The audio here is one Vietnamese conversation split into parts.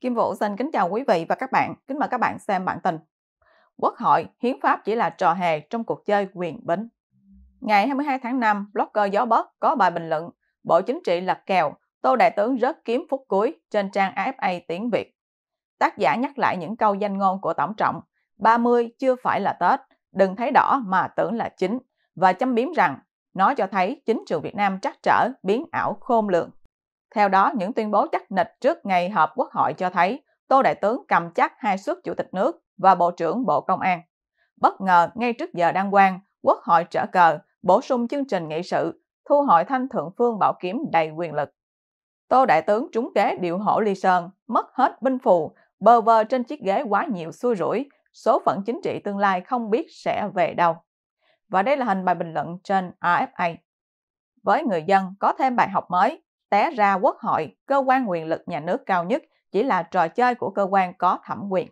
Kim Vũ xin kính chào quý vị và các bạn, kính mời các bạn xem bản tin. Quốc hội, hiến pháp chỉ là trò hề trong cuộc chơi quyền bính. Ngày 22 tháng 5, blogger Gió Bớt có bài bình luận Bộ Chính trị lật kèo, Tô Đại tướng rớt kiếm phút cuối trên trang AFA tiếng Việt. Tác giả nhắc lại những câu danh ngôn của Tổng Trọng, 30 chưa phải là Tết, đừng thấy đỏ mà tưởng là chính, và châm biếm rằng nó cho thấy chính trường Việt Nam trắc trở, biến ảo khôn lường. Theo đó, những tuyên bố chắc nịch trước ngày họp quốc hội cho thấy Tô Đại Tướng cầm chắc hai suất chủ tịch nước và Bộ trưởng Bộ Công an. Bất ngờ, ngay trước giờ đăng quang, Quốc hội trở cờ, bổ sung chương trình nghị sự, thu hội thanh thượng phương bảo kiếm đầy quyền lực. Tô Đại Tướng trúng kế điệu hổ ly sơn, mất hết binh phù, bơ vơ trên chiếc ghế quá nhiều xui rủi, số phận chính trị tương lai không biết sẽ về đâu. Và đây là hình bài bình luận trên AFA. Với người dân có thêm bài học mới, Té ra quốc hội, cơ quan quyền lực nhà nước cao nhất chỉ là trò chơi của cơ quan có thẩm quyền.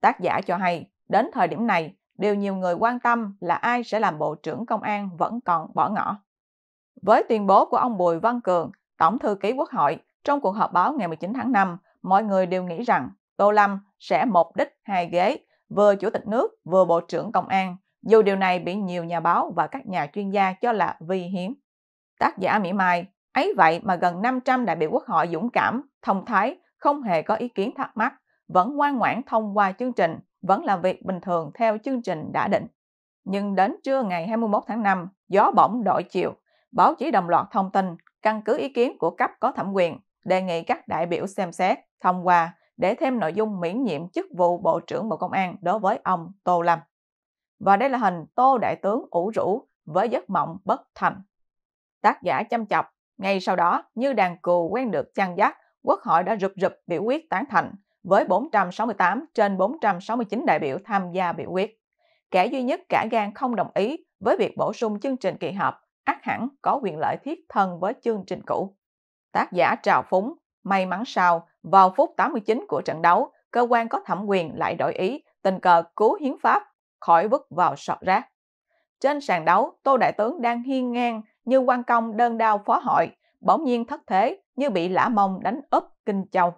Tác giả cho hay, đến thời điểm này, điều nhiều người quan tâm là ai sẽ làm Bộ trưởng Công an vẫn còn bỏ ngỏ. Với tuyên bố của ông Bùi Văn Cường, Tổng thư ký Quốc hội, trong cuộc họp báo ngày 19 tháng 5, mọi người đều nghĩ rằng Tô Lâm sẽ một đích hai ghế, vừa Chủ tịch nước vừa Bộ trưởng Công an, dù điều này bị nhiều nhà báo và các nhà chuyên gia cho là vi hiến. Tác giả Mỹ mai, Ấy vậy mà gần 500 đại biểu quốc hội dũng cảm, thông thái, không hề có ý kiến thắc mắc, vẫn ngoan ngoãn thông qua chương trình, vẫn làm việc bình thường theo chương trình đã định. Nhưng đến trưa ngày 21 tháng 5, gió bỗng đổi chiều, báo chí đồng loạt thông tin, căn cứ ý kiến của cấp có thẩm quyền, đề nghị các đại biểu xem xét, thông qua để thêm nội dung miễn nhiệm chức vụ Bộ trưởng Bộ Công an đối với ông Tô Lâm. Và đây là hình Tô Đại tướng ủ rũ với giấc mộng bất thành. Tác giả chăm chọc ngay sau đó, như đàn cừu quen được chăn dắt, Quốc hội đã rụp rụp biểu quyết tán thành với 468 trên 469 đại biểu tham gia biểu quyết. Kẻ duy nhất cả gan không đồng ý với việc bổ sung chương trình kỳ họp ác hẳn có quyền lợi thiết thân với chương trình cũ. Tác giả trào phúng, may mắn sao, vào phút 89 của trận đấu, cơ quan có thẩm quyền lại đổi ý, tình cờ cứu hiến pháp, khỏi vứt vào sọt rác. Trên sàn đấu, Tô Đại Tướng đang hiên ngang như quan công đơn đao phó hội, bỗng nhiên thất thế như bị lã mông đánh úp kinh châu.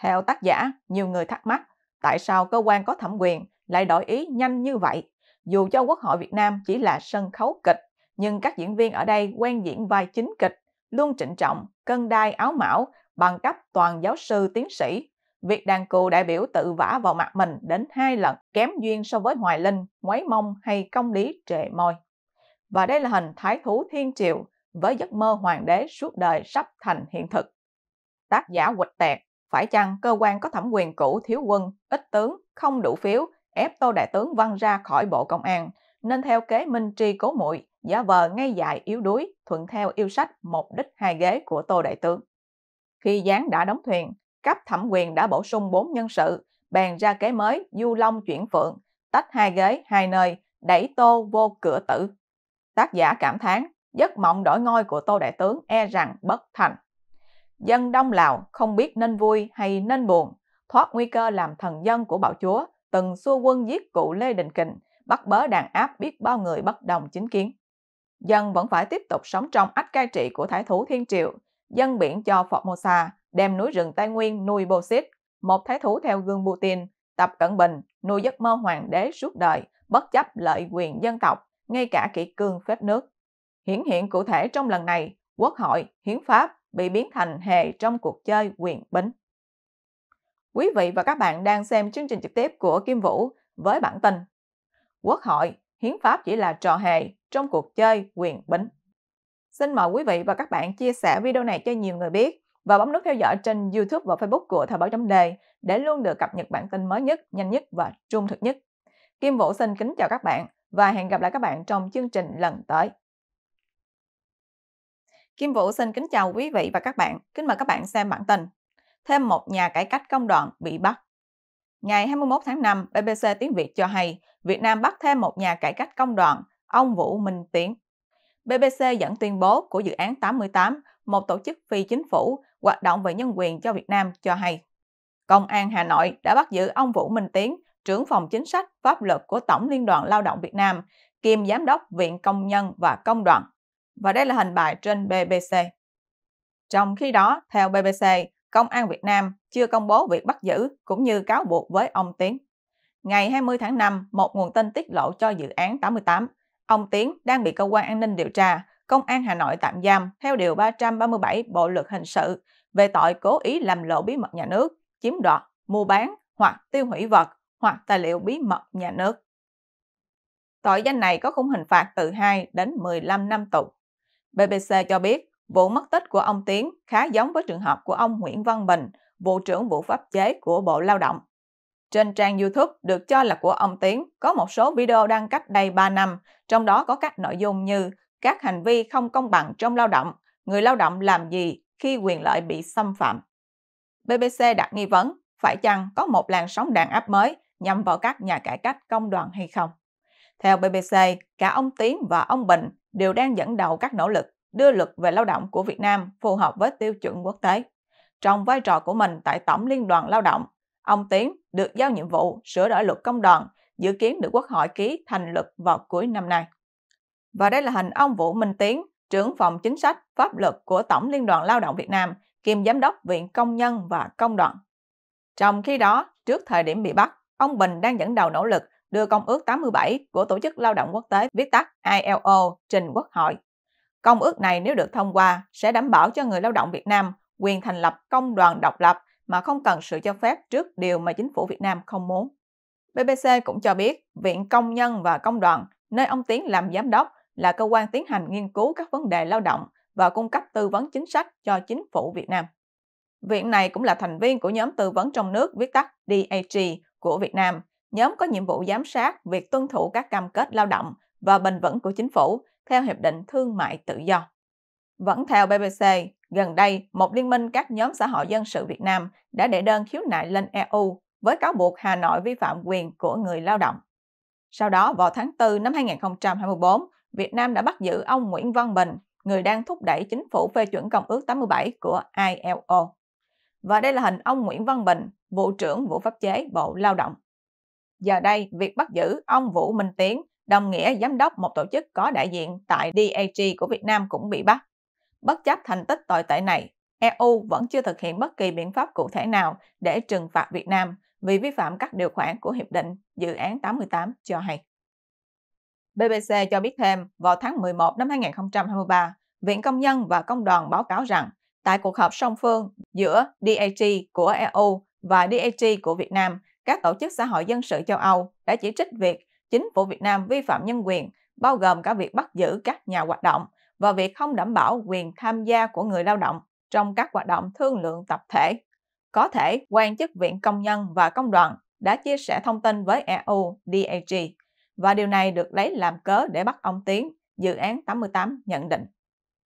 Theo tác giả, nhiều người thắc mắc tại sao cơ quan có thẩm quyền lại đổi ý nhanh như vậy. Dù cho Quốc hội Việt Nam chỉ là sân khấu kịch, nhưng các diễn viên ở đây quen diễn vai chính kịch, luôn trịnh trọng, cân đai áo mão, bằng cấp toàn giáo sư tiến sĩ. Việc đàn cù đại biểu tự vả vào mặt mình đến hai lần kém duyên so với Hoài Linh, Ngoái Mông hay Công Lý Trệ Môi và đây là hình thái thú thiên triều với giấc mơ hoàng đế suốt đời sắp thành hiện thực. Tác giả quịch tẹt, phải chăng cơ quan có thẩm quyền cũ thiếu quân, ít tướng, không đủ phiếu, ép Tô Đại Tướng văng ra khỏi Bộ Công an, nên theo kế minh tri cố muội giả vờ ngay dại yếu đuối, thuận theo yêu sách một đích hai ghế của Tô Đại Tướng. Khi gián đã đóng thuyền, cấp thẩm quyền đã bổ sung bốn nhân sự, bèn ra kế mới du long chuyển phượng, tách hai ghế hai nơi, đẩy Tô vô cửa tử. Tác giả cảm thán giấc mộng đổi ngôi của Tô Đại Tướng e rằng bất thành. Dân Đông Lào không biết nên vui hay nên buồn, thoát nguy cơ làm thần dân của bạo chúa, từng xua quân giết cụ Lê Đình Kình, bắt bớ đàn áp biết bao người bất đồng chính kiến. Dân vẫn phải tiếp tục sống trong ách cai trị của thái thú Thiên Triệu, dân biển cho phật Formosa, đem núi rừng Tây Nguyên nuôi xít một thái thú theo gương Putin, Tập Cận Bình, nuôi giấc mơ hoàng đế suốt đời, bất chấp lợi quyền dân tộc, ngay cả kỷ cương phép nước. Hiển hiện cụ thể trong lần này, quốc hội, hiến pháp bị biến thành hề trong cuộc chơi quyền bính. Quý vị và các bạn đang xem chương trình trực tiếp của Kim Vũ với bản tin Quốc hội, hiến pháp chỉ là trò hề trong cuộc chơi quyền bính. Xin mời quý vị và các bạn chia sẻ video này cho nhiều người biết và bấm nút theo dõi trên YouTube và Facebook của Thời báo chấm đề để luôn được cập nhật bản tin mới nhất, nhanh nhất và trung thực nhất. Kim Vũ xin kính chào các bạn và hẹn gặp lại các bạn trong chương trình lần tới. Kim Vũ xin kính chào quý vị và các bạn. Kính mời các bạn xem bản tin. Thêm một nhà cải cách công đoàn bị bắt. Ngày 21 tháng 5, BBC Tiếng Việt cho hay Việt Nam bắt thêm một nhà cải cách công đoàn ông Vũ Minh Tiến. BBC dẫn tuyên bố của dự án 88, một tổ chức phi chính phủ hoạt động về nhân quyền cho Việt Nam cho hay. Công an Hà Nội đã bắt giữ ông Vũ Minh Tiến, trưởng phòng chính sách pháp luật của Tổng Liên đoàn Lao động Việt Nam, kiêm giám đốc Viện Công nhân và Công đoàn. Và đây là hình bài trên BBC. Trong khi đó, theo BBC, Công an Việt Nam chưa công bố việc bắt giữ cũng như cáo buộc với ông Tiến. Ngày 20 tháng 5, một nguồn tin tiết lộ cho dự án 88, ông Tiến đang bị cơ quan an ninh điều tra, Công an Hà Nội tạm giam theo Điều 337 Bộ Luật Hình sự về tội cố ý làm lộ bí mật nhà nước, chiếm đoạt, mua bán hoặc tiêu hủy vật hoặc tài liệu bí mật nhà nước. Tội danh này có khung hình phạt từ 2 đến 15 năm tù. BBC cho biết vụ mất tích của ông Tiến khá giống với trường hợp của ông Nguyễn Văn Bình, Bộ trưởng Vụ Pháp chế của Bộ Lao động. Trên trang YouTube được cho là của ông Tiến có một số video đăng cách đây 3 năm, trong đó có các nội dung như các hành vi không công bằng trong lao động, người lao động làm gì khi quyền lợi bị xâm phạm. BBC đặt nghi vấn phải chăng có một làn sóng đàn áp mới nhằm vào các nhà cải cách công đoàn hay không. Theo BBC, cả ông Tiến và ông Bình đều đang dẫn đầu các nỗ lực đưa luật về lao động của Việt Nam phù hợp với tiêu chuẩn quốc tế. Trong vai trò của mình tại Tổng Liên đoàn Lao động, ông Tiến được giao nhiệm vụ sửa đổi luật công đoàn, dự kiến được Quốc hội ký thành luật vào cuối năm nay. Và đây là hình ông Vũ Minh Tiến, trưởng phòng chính sách pháp luật của Tổng Liên đoàn Lao động Việt Nam, kiêm giám đốc Viện Công nhân và Công đoàn. Trong khi đó, trước thời điểm bị bắt, Ông Bình đang dẫn đầu nỗ lực đưa Công ước 87 của Tổ chức Lao động Quốc tế viết tắt ILO trình Quốc hội. Công ước này nếu được thông qua sẽ đảm bảo cho người lao động Việt Nam quyền thành lập công đoàn độc lập mà không cần sự cho phép trước điều mà chính phủ Việt Nam không muốn. BBC cũng cho biết Viện Công nhân và Công đoàn, nơi ông Tiến làm giám đốc, là cơ quan tiến hành nghiên cứu các vấn đề lao động và cung cấp tư vấn chính sách cho chính phủ Việt Nam. Viện này cũng là thành viên của nhóm tư vấn trong nước viết tắt DAG của Việt Nam, nhóm có nhiệm vụ giám sát việc tuân thủ các cam kết lao động và bền vững của chính phủ theo Hiệp định Thương mại Tự do. Vẫn theo BBC, gần đây, một liên minh các nhóm xã hội dân sự Việt Nam đã đệ đơn khiếu nại lên EU với cáo buộc Hà Nội vi phạm quyền của người lao động. Sau đó, vào tháng 4 năm 2024, Việt Nam đã bắt giữ ông Nguyễn Văn Bình, người đang thúc đẩy chính phủ phê chuẩn Công ước 87 của ILO và đây là hình ông Nguyễn Văn Bình, Vụ trưởng Vụ Pháp chế Bộ Lao động. Giờ đây, việc bắt giữ ông Vũ Minh Tiến, đồng nghĩa giám đốc một tổ chức có đại diện tại DAG của Việt Nam cũng bị bắt. Bất chấp thành tích tồi tệ này, EU vẫn chưa thực hiện bất kỳ biện pháp cụ thể nào để trừng phạt Việt Nam vì vi phạm các điều khoản của Hiệp định Dự án 88 cho hay. BBC cho biết thêm, vào tháng 11 năm 2023, Viện Công nhân và Công đoàn báo cáo rằng Tại cuộc họp song phương giữa DAT của EU và DAT của Việt Nam, các tổ chức xã hội dân sự châu Âu đã chỉ trích việc chính phủ Việt Nam vi phạm nhân quyền, bao gồm cả việc bắt giữ các nhà hoạt động và việc không đảm bảo quyền tham gia của người lao động trong các hoạt động thương lượng tập thể. Có thể, quan chức Viện Công nhân và Công đoàn đã chia sẻ thông tin với EU DAG và điều này được lấy làm cớ để bắt ông Tiến, dự án 88 nhận định.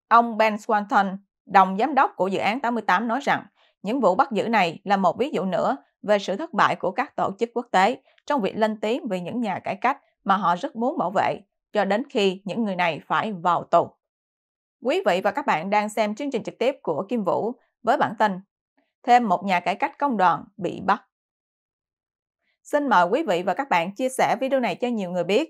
Ông Ben Swanton, Đồng giám đốc của dự án 88 nói rằng, những vụ bắt giữ này là một ví dụ nữa về sự thất bại của các tổ chức quốc tế trong việc lên tiếng về những nhà cải cách mà họ rất muốn bảo vệ, cho đến khi những người này phải vào tù. Quý vị và các bạn đang xem chương trình trực tiếp của Kim Vũ với bản tin Thêm một nhà cải cách công đoàn bị bắt. Xin mời quý vị và các bạn chia sẻ video này cho nhiều người biết